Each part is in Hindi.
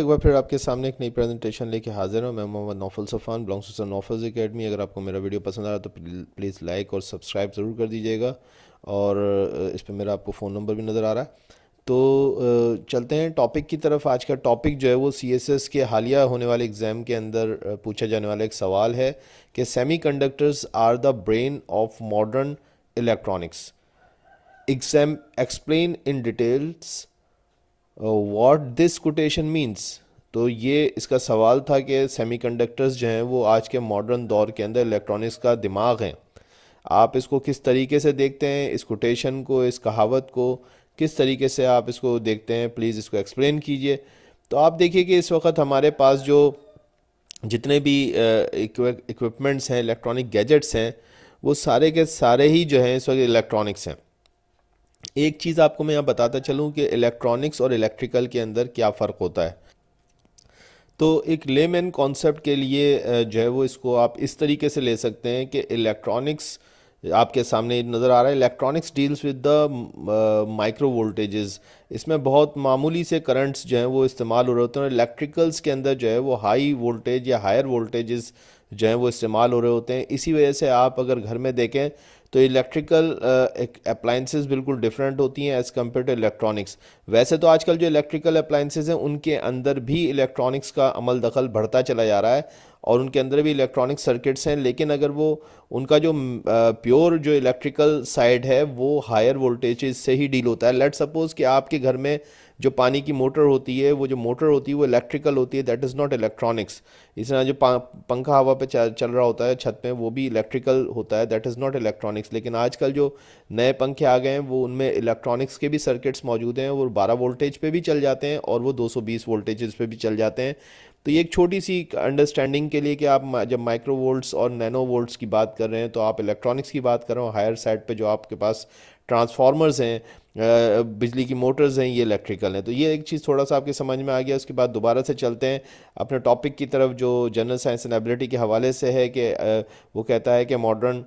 एक बार फिर आपके सामने एक नई प्रेजेंटेशन लेके हाजिर हूँ मैं Mohammad Naufal Safan belong to Naufal academy अगर आपको मेरा वीडियो पसंद आ रहा तो प्लीज़ लाइक और सब्सक्राइब ज़रूर कर दीजिएगा और इस पर मेरा आपको फ़ोन नंबर भी नज़र आ रहा है तो, तो चलते हैं टॉपिक की तरफ आज का टॉपिक जो है वो सी के हालिया होने वाले एग्ज़ाम के अंदर पूछा जाने वाला एक सवाल है कि semi are the brain of modern electronics exam explain in details what this quotation means तो ये इसका सवाल था कि सेमीकंडक्टर्स जो हैं वो आज के मॉडर्न दौर के अंदर इलेक्ट्रॉनिक्स का दिमाग हैं आप इसको किस तरीके से देखते हैं इस कोटेशन को इस कहावत को किस तरीके से आप इसको देखते हैं प्लीज़ इसको एक्सप्लेन कीजिए तो आप देखिए कि इस वक्त हमारे पास जो जितने भी इक्विपमेंट्स uh, हैं इलेक्ट्रॉनिक गैजेट्स हैं वो सारे के सारे ही जो हैं इस वक्त इलेक्ट्रॉनिक्स हैं एक चीज़ आपको मैं यहाँ बताता चलूँ कि इलेक्ट्रॉनिक्स और इलेक्ट्रिकल के अंदर क्या फ़र्क होता है तो एक लेमैन कॉन्सेप्ट के लिए जो है वो इसको आप इस तरीके से ले सकते हैं कि इलेक्ट्रॉनिक्स आपके सामने नज़र आ रहा है electronics deals with the micro voltages इसमें बहुत मामूली से करंट्स जो हैं वो इस्तेमाल हो रहे होते हैं और इलेक्ट्रिकल्स के अंदर जो है वो हाई वोल्टेज या हायर वोल्टेजेस जो हैं वो इस्तेमाल हो रहे होते हैं इसी वजह से आप अगर घर में देखें तो इलेक्ट्रिकल अप्लाइंसेज uh, बिल्कुल डिफरेंट होती हैं एज़ कम्पेयर टू इलेक्ट्रॉनिक्स वैसे तो आजकल जो इलेक्ट्रिकल अप्लाइंसेज हैं उनके अंदर भी इलेक्ट्रॉनिक्स का अमल दखल बढ़ता चला जा रहा है और उनके अंदर भी इलेक्ट्रॉनिक सर्किट्स हैं लेकिन अगर वो उनका जो प्योर uh, जो इलेक्ट्रिकल साइड है वो हायर वोल्टेज से ही डील होता है लेट सपोज़ कि आपके घर में जो पानी की मोटर होती है वो जो मोटर होती है वो इलेक्ट्रिकल होती है दैट इज़ नॉट इलेक्ट्रॉनिक्स इस तरह जो पंखा हवा पे चल रहा होता है छत में वो भी इलेक्ट्रिकल होता है दैट इज़ नॉट इलेक्ट्रॉनिक्स लेकिन आजकल जो नए पंखे आ गए हैं वो उनमें इलेक्ट्रॉनिक्स के भी सर्किट्स मौजूद हैं वो बारह वोल्टेज पर भी चल जाते हैं और वो दो सौ बीस वोल्टेज पर भी चल जाते हैं तो ये एक छोटी सी अंडरस्टैंडिंग के लिए कि आप जब माइक्रो वोल्ट्स और नैनो वोल्ट्स की बात कर रहे हैं तो आप इलेक्ट्रॉनिक्स की बात कर रहे हो हायर साइड पे जो आपके पास ट्रांसफार्मर्स हैं बिजली की मोटर्स हैं ये इलेक्ट्रिकल हैं तो ये एक चीज़ थोड़ा सा आपके समझ में आ गया उसके बाद दोबारा से चलते हैं अपने टॉपिक की तरफ जो जनरल साइंस एंड एबिलिटी के हवाले से है कि वो कहता है कि मॉडर्न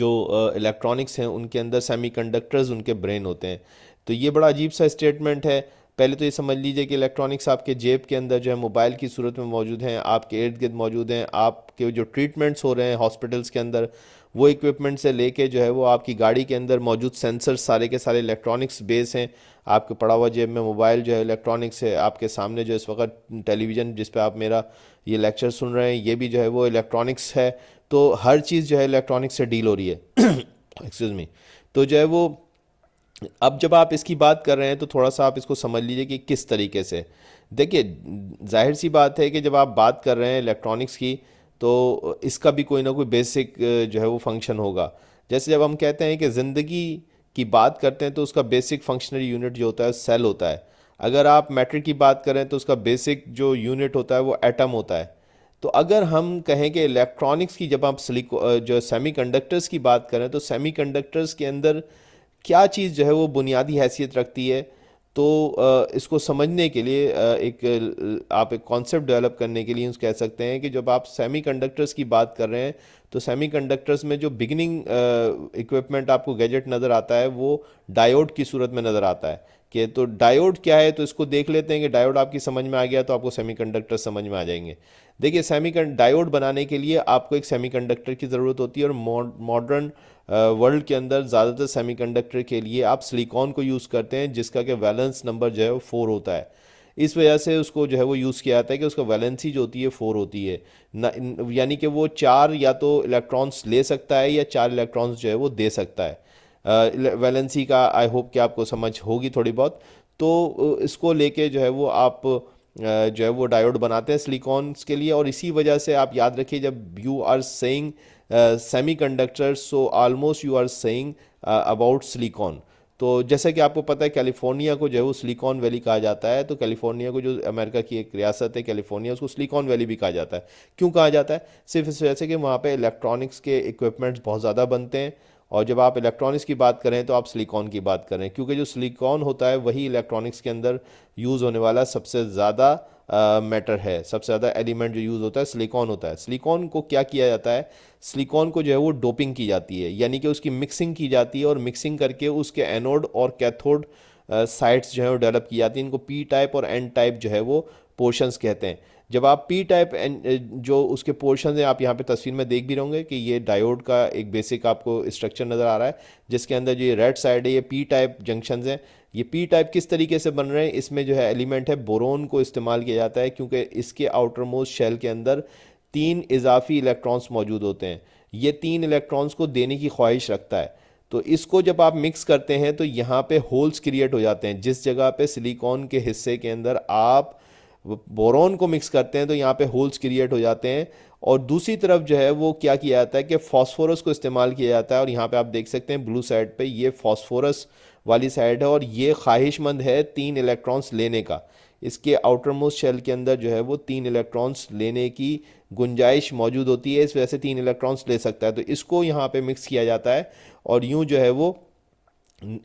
जो इलेक्ट्रॉनिक्स हैं उनके अंदर सेमीकंडक्टर्स उनके ब्रेन होते हैं तो ये बड़ा अजीब सा स्टेटमेंट है पहले तो ये समझ लीजिए कि इलेक्ट्रॉनिक्स आपके जेब के अंदर जो है मोबाइल की सूरत में मौजूद हैं आपके इर्द गिर्द मौजूद हैं आपके जो ट्रीटमेंट्स हो रहे हैं हॉस्पिटल्स के अंदर वो इक्विपमेंट से लेके जो है वो आपकी गाड़ी के अंदर मौजूद सेंसर सारे के सारे इलेक्ट्रॉनिक्स बेस हैं आपके पड़ा हुआ जेब में मोबाइल जो है इलेक्ट्रॉनिक्स है आपके सामने जो इस वक्त टेलीविज़न जिस पर आप मेरा ये लेक्चर सुन रहे हैं ये भी जो है वो इलेक्ट्रॉनिक्स है तो हर चीज़ जो है इलेक्ट्रॉनिक्स से डील हो रही है एक्सक्यूज़ मी तो जो है वो अब जब आप इसकी बात कर रहे हैं तो थोड़ा सा आप इसको समझ लीजिए कि किस तरीके से देखिए जाहिर सी बात है कि जब आप बात कर रहे हैं इलेक्ट्रॉनिक्स की तो इसका भी कोई ना कोई बेसिक जो है वो फंक्शन होगा जैसे जब हम कहते हैं कि ज़िंदगी की बात करते हैं तो उसका बेसिक फंक्शनरी यूनिट जो होता है सेल होता है अगर आप मैटर की बात करें तो उसका बेसिक जो यूनिट होता है वो एटम होता है तो अगर हम कहें कि इलेक्ट्रॉनिक्स की जब आप सिलिको जो सेमीकंडक्टर्स की बात करें तो सेमीकंडक्टर्स के अंदर क्या चीज़ जो है वो बुनियादी हैसियत रखती है तो इसको समझने के लिए एक आप एक कॉन्सेप्ट डेवलप करने के लिए यूज़ कह सकते हैं कि जब आप सेमीकंडक्टर्स की बात कर रहे हैं तो सेमीकंडक्टर्स में जो बिगनिंग इक्विपमेंट आपको गैजेट नज़र आता है वो डायोड की सूरत में नज़र आता है कि तो डायोड क्या है तो इसको देख लेते हैं कि डायोड आपकी समझ में आ गया तो आपको सेमीकंडक्टर समझ में आ जाएंगे देखिए सेमी डायोड बनाने के लिए आपको एक सेमीकंडक्टर की ज़रूरत होती है और मॉडर्न वर्ल्ड के अंदर ज़्यादातर सेमीकंडक्टर के लिए आप सिलिकॉन को यूज़ करते हैं जिसका कि वैलेंस नंबर जो है वो फोर होता है इस वजह से उसको जो है वो यूज़ किया जाता है कि उसका वैलेंसी जो होती है फोर होती है यानी कि वो चार या तो इलेक्ट्रॉन्स ले सकता है या चार इलेक्ट्रॉन्स जो है वो दे सकता है वैलेंसी का आई होप कि आपको समझ होगी थोड़ी बहुत तो इसको लेके जो है वो आप जो है वो डायोड बनाते हैं सिलिकॉन्स के लिए और इसी वजह से आप याद रखिए जब you are saying semiconductor so almost you are saying about silicon तो जैसे कि आपको पता है कैलिफोर्निया को जो है वो सिलिकॉन वैली कहा जाता है तो कैलिफोर्निया को जो अमेरिका की एक रियासत है कैलिफोर्निया उसको सिलिकॉन वैली भी कहा जाता है क्यों कहा जाता है सिर्फ इस वजह से कि वहाँ पे इलेक्ट्रॉनिक्स के इक्विपमेंट्स बहुत ज़्यादा बनते हैं और जब आप इलेक्ट्रॉनिक्स की बात करें तो आप सिलिकॉन की बात करें क्योंकि जो सिलिकॉन होता है वही इलेक्ट्रॉनिक्स के अंदर यूज़ होने वाला सबसे ज़्यादा मैटर uh, है सबसे ज़्यादा एलिमेंट जो यूज़ होता है सिलिकॉन होता है सिलिकॉन को क्या किया जाता है सिलिकॉन को जो है वो डोपिंग की जाती है यानी कि उसकी मिक्सिंग की जाती है और मिक्सिंग करके उसके एनोड और कैथोड साइट्स uh, जो है वो डेवलप की जाती है इनको पी टाइप और एन टाइप जो है वो पोर्शंस कहते हैं जब आप पी टाइप uh, जो उसके पोर्शन हैं आप यहाँ पे तस्वीर में देख भी रहोगे कि ये डायोड का एक बेसिक आपको स्ट्रक्चर नज़र आ रहा है जिसके अंदर जो ये रेड साइड है ये पी टाइप जंक्शन हैं ये पी टाइप किस तरीके से बन रहे हैं इसमें जो है एलिमेंट है बोरोन को इस्तेमाल किया जाता है क्योंकि इसके आउटर मोस्ट शेल के अंदर तीन इजाफी इलेक्ट्रॉन्स मौजूद होते हैं ये तीन इलेक्ट्रॉन्स को देने की ख्वाहिश रखता है तो इसको जब आप मिक्स करते हैं तो यहाँ पे होल्स क्रिएट हो जाते हैं जिस जगह पे सिलिकॉन के हिस्से के अंदर आप बोरोन को मिक्स करते हैं तो यहाँ पे होल्स क्रिएट हो जाते हैं और दूसरी तरफ जो है वो क्या किया जाता है कि फॉस्फोरस को इस्तेमाल किया जाता है और यहाँ पे आप देख सकते हैं ब्लू साइड पे ये फॉस्फोरस वाली साइड है और ये ख्वाहिशमंद है तीन इलेक्ट्रॉन्स लेने का इसके आउटर मोस्ट शेल के अंदर जो है वो तीन इलेक्ट्रॉन्स लेने की गुंजाइश मौजूद होती है इस वजह से तीन इलेक्ट्रॉन्स ले सकता है तो इसको यहाँ पर मिक्स किया जाता है और यूँ जो है वो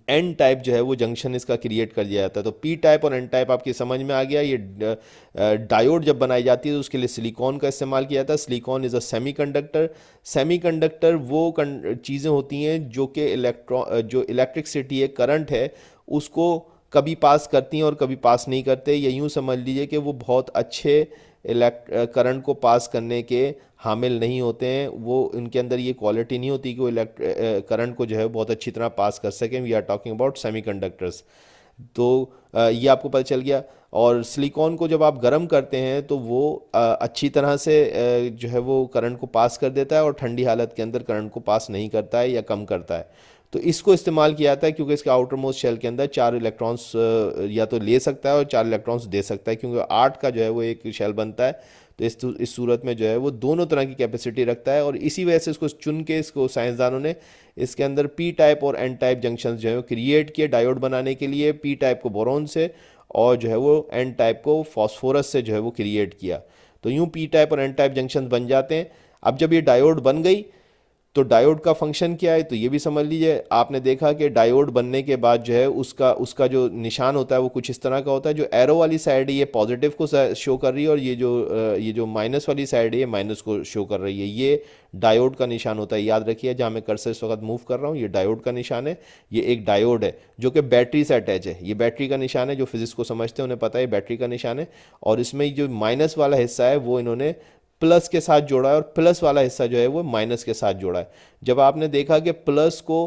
एन टाइप जो है वो जंक्शन इसका क्रिएट कर दिया जाता है तो पी टाइप और एन टाइप आपकी समझ में आ गया ये डायोड जब बनाई जाती है तो उसके लिए सिलिकॉन का इस्तेमाल किया जाता है silicon is a semiconductor semiconductor वो चीज़ें होती हैं जो कि इलेक्ट्रॉ जो इलेक्ट्रिकसिटी है करंट है उसको कभी पास करती हैं और कभी पास नहीं करते ये यूँ समझ लीजिए कि वो बहुत अच्छे इलेक्ट करंट को पास करने के हामिल नहीं होते हैं वो उनके अंदर ये क्वालिटी नहीं होती कि वो इलेक्ट करंट को जो है बहुत अच्छी तरह पास कर सकें we are talking about semiconductors तो ये आपको पता चल गया और सिलिकॉन को जब आप गर्म करते हैं तो वो अच्छी तरह से जो है वो करंट को पास कर देता है और ठंडी हालत के अंदर करंट को पास नहीं करता है या कम करता है तो इसको इस्तेमाल किया जाता है क्योंकि इसके आउटर मोस्ट शेल के अंदर चार इलेक्ट्रॉन्स या तो ले सकता है और चार इलेक्ट्रॉन्स दे सकता है क्योंकि आठ का जो है वो एक शेल बनता है तो इस इस सूरत में जो है वो दोनों तरह की कैपेसिटी रखता है और इसी वजह से इसको चुन के इसको साइंसदानों ने इसके अंदर पी टाइप और एन टाइप जंक्शन जो है वो क्रिएट किए डायोड बनाने के लिए पी टाइप को बोरोन से और जो है वो एन टाइप को फॉस्फोरस से जो है वो क्रिएट किया तो यूँ पी टाइप और एन टाइप जंक्शन बन जाते हैं अब जब ये डायोड बन गई तो डायोड का फंक्शन क्या है तो ये भी समझ लीजिए आपने देखा कि डायोड बनने के बाद जो है उसका उसका जो निशान होता है वो कुछ इस तरह का होता है जो एरो वाली साइड है ये पॉजिटिव को शो कर रही है और ये जो ये जो माइनस वाली साइड है ये माइनस को शो कर रही है ये डायोड का निशान होता है याद रखिए जहाँ मैं कर्सर इस वक्त मूव कर रहा हूँ ये डायोड का निशान है ये एक डायोड है जो कि बैटरी से अटैच है ये बैटरी का निशान है जो फिजिक्स को समझते हैं उन्हें पता है बैटरी का निशान है और इसमें जो माइनस वाला हिस्सा है वो इन्होंने प्लस के साथ जोड़ा है और प्लस वाला हिस्सा जो है वो माइनस के साथ जोड़ा है जब आपने देखा कि प्लस को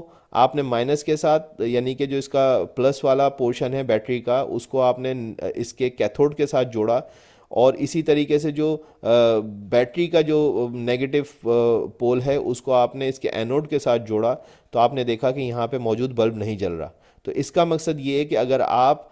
आपने माइनस के साथ यानी कि जो इसका प्लस वाला पोर्शन है बैटरी का उसको आपने इसके कैथोड के साथ जोड़ा और इसी तरीके से जो बैटरी का जो नेगेटिव पोल है उसको आपने इसके एनोड के साथ जोड़ा तो आपने देखा कि यहाँ पे मौजूद बल्ब नहीं जल रहा तो इसका मकसद ये है कि अगर आप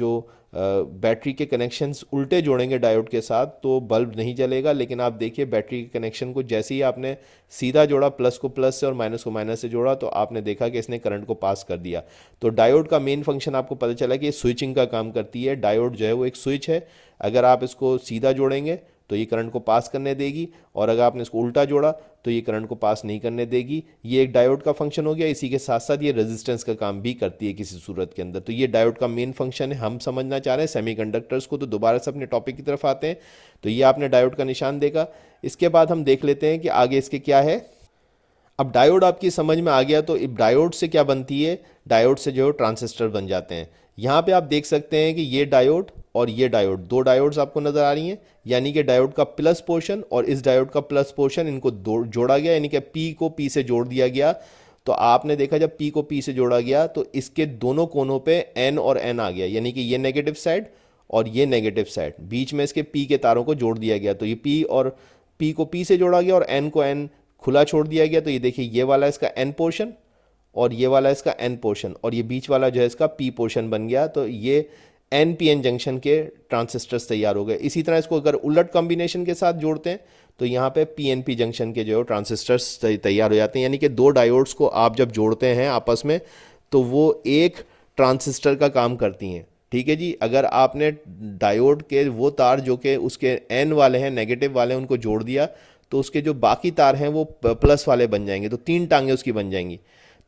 जो बैटरी के कनेक्शंस उल्टे जोड़ेंगे डायोड के साथ तो बल्ब नहीं जलेगा लेकिन आप देखिए बैटरी के कनेक्शन को जैसे ही आपने सीधा जोड़ा प्लस को प्लस से और माइनस को माइनस से जोड़ा तो आपने देखा कि इसने करंट को पास कर दिया तो डायोड का मेन फंक्शन आपको पता चला कि स्विचिंग का काम करती है डायोड जो है वो एक स्विच है अगर आप इसको सीधा जोड़ेंगे तो ये करंट को पास करने देगी और अगर आपने इसको उल्टा जोड़ा तो ये करंट को पास नहीं करने देगी ये एक डायोड का फंक्शन हो गया इसी के साथ साथ ये रेजिस्टेंस का काम भी करती है किसी सूरत के अंदर तो ये डायोड का मेन फंक्शन है हम समझना चाह रहे हैं सेमी को तो दोबारा से अपने टॉपिक की तरफ आते हैं तो ये आपने डायोड का निशान देखा इसके बाद हम देख लेते हैं कि आगे इसके क्या है अब डायोड आपकी समझ में आ गया तो डायोड से क्या बनती है डायोड से जो है ट्रांसिस्टर बन जाते हैं यहाँ पे आप देख सकते हैं कि ये डायोड और ये डायोड दो डायोड्स आपको नज़र आ रही हैं यानी कि डायोड का प्लस पोर्शन और इस डायोड का प्लस पोर्शन इनको जोड़ा गया यानी कि पी को पी से जोड़ दिया गया तो आपने देखा जब पी को पी से जोड़ा गया तो इसके दोनों कोनों पे एन और एन आ गया यानी कि ये नेगेटिव साइड और ये नेगेटिव साइड बीच में इसके पी के तारों को जोड़ दिया गया तो ये पी और पी को पी से जोड़ा गया और एन को एन खुला छोड़ दिया गया तो ये देखिए ये वाला इसका एन पोर्शन और ये वाला इसका एन पोर्शन और ये बीच वाला जो है इसका पी पोर्शन बन गया तो ये एन पी एन जंक्शन के ट्रांसिस्टर्स तैयार हो गए इसी तरह इसको अगर उलट कॉम्बिनेशन के साथ जोड़ते हैं तो यहाँ पे पी एन पी जंक्शन के जो है ट्रांसिस्टर्स तैयार हो जाते हैं यानी कि दो डायोड्स को आप जब जोड़ते हैं आपस में तो वो एक ट्रांसिस्टर का काम करती हैं ठीक है जी अगर आपने डायोड के वो तार जो कि उसके एन वाले हैं नेगेटिव वाले हैं उनको जोड़ दिया तो उसके जो बाकी तार हैं वो प्लस वाले बन जाएंगे तो तीन टांगे उसकी बन जाएंगी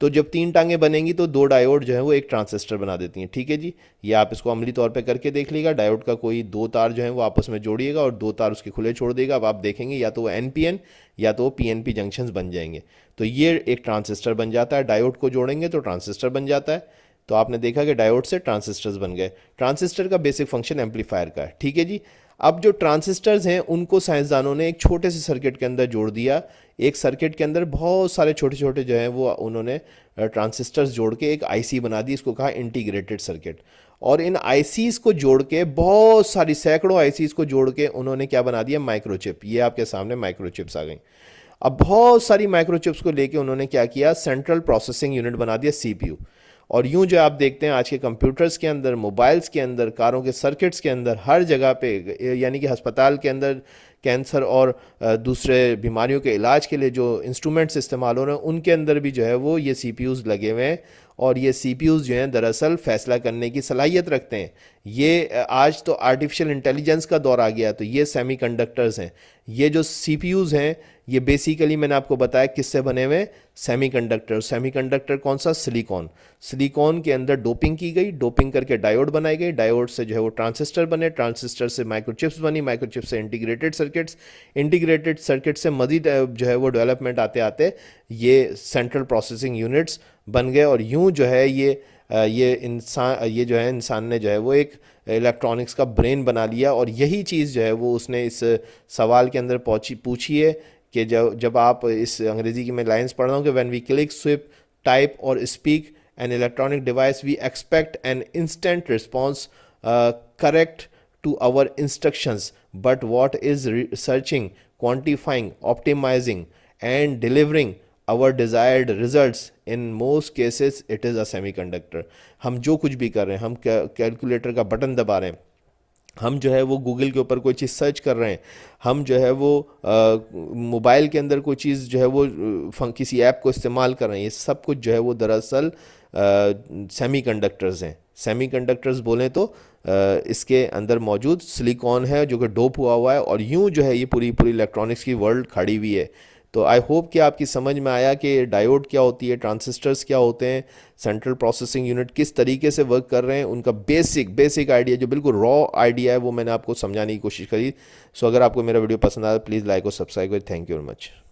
तो जब तीन टांगे बनेंगी तो दो डायोड जो है वो एक ट्रांसिस्टर बना देती हैं ठीक है जी ये आप इसको अमली तौर पर करके देख लीजिएगा डायोड का कोई दो तार जो है वो आपस में जोड़िएगा और दो तार उसके खुले छोड़ देगा अब आप देखेंगे या तो वो एन या तो वो पी एन जंक्शन बन जाएंगे तो ये एक ट्रांसिस्टर बन जाता है डायोड को जोड़ेंगे तो ट्रांसिस्टर बन जाता है तो आपने देखा कि डायोड से ट्रांसिस्टर्स बन गए ट्रांसिस्टर का बेसिक फंक्शन एम्पलीफायर का है ठीक है जी अब जो ट्रांसिस्टर्स हैं उनको साइंसदानों ने एक छोटे से सर्किट के अंदर जोड़ दिया एक सर्किट के अंदर बहुत सारे छोटे छोटे जो हैं वो उन्होंने ट्रांसिस्टर्स जोड़ के एक आईसी बना दी इसको कहा इंटीग्रेटेड सर्किट और इन आईसीस को जोड़ के बहुत सारी सैकड़ों आईसीज को जोड़ के उन्होंने क्या बना दिया माइक्रोचिप ये आपके सामने माइक्रोचिप्स आ गई अब बहुत सारी माइक्रोचिप्स को लेके उन्होंने क्या किया सेंट्रल प्रोसेसिंग यूनिट बना दिया सीपीयू और यूं जो आप देखते हैं आज के कंप्यूटर्स के अंदर मोबाइल्स के अंदर कारों के सर्किट्स के अंदर हर जगह पे यानी कि अस्पताल के अंदर कैंसर और दूसरे बीमारियों के इलाज के लिए जो इंस्ट्रूमेंट्स इस्तेमाल हो रहे हैं उनके अंदर भी जो है वो ये सी लगे हुए हैं और ये सी जो हैं दरअसल फ़ैसला करने की सलाहियत रखते हैं ये आज तो आर्टिफिशियल इंटेलिजेंस का दौर आ गया तो ये सेमी हैं ये जो सी हैं ये बेसिकली मैंने आपको बताया किससे बने हुए सेमी कंडक्टर सेमी कंडक्टर कौन सा सिलिकॉन सिलिकॉन के अंदर डोपिंग की गई डोपिंग करके डायोड बनाई गई डायोड से जो है वो ट्रांसिस्टर बने ट्रांसिस्टर से माइक्रोचिप्स बनी माइक्रोचिप से इंटीग्रेटेड सर्किट्स इंटीग्रेटेड सर्किट से मजीद जो है वो डेवलपमेंट आते आते ये सेंट्रल प्रोसेसिंग यूनिट्स बन गए और यूँ जो है ये ये इंसान ये जो है इंसान ने जो है वो एक इलेक्ट्रॉनिक्स का ब्रेन बना लिया और यही चीज़ जो है वो उसने इस सवाल के अंदर पहुँची पूछी है कि जब जब आप इस अंग्रेज़ी की मैं लाइन्स पढ़ रहा हूँ कि when we click swipe type और speak an electronic device we expect an instant response correct to our instructions but what is searching quantifying optimizing and delivering our desired results in most cases it is a semiconductor हम जो कुछ भी कर रहे हैं हम कैलकुलेटर का बटन दबा रहे हैं हम जो है वो गूगल के ऊपर कोई चीज़ सर्च कर रहे हैं हम जो है वो मोबाइल के अंदर कोई चीज़ जो है वो किसी ऐप को इस्तेमाल कर रहे हैं ये सब कुछ जो है वो दरअसल सेमी कंडक्टर्स हैं सेमी कंडक्टर्स बोलें तो आ, इसके अंदर मौजूद सिलिकॉन है जो कि डोप हुआ हुआ है और यूँ जो है ये पूरी पूरी इलेक्ट्रॉनिक्स की वर्ल्ड खड़ी हुई है तो आई होप कि आपकी समझ में आया कि डायोड क्या होती है ट्रांसिस्टर्स क्या होते हैं सेंट्रल प्रोसेसिंग यूनिट किस तरीके से वर्क कर रहे हैं उनका बेसिक बेसिक आइडिया जो बिल्कुल रॉ आइडिया है वो मैंने आपको समझाने की कोशिश करी सो so, अगर आपको मेरा वीडियो पसंद आया प्लीज़ लाइक और सब्सक्राइब करें थैंक यू वेरी मच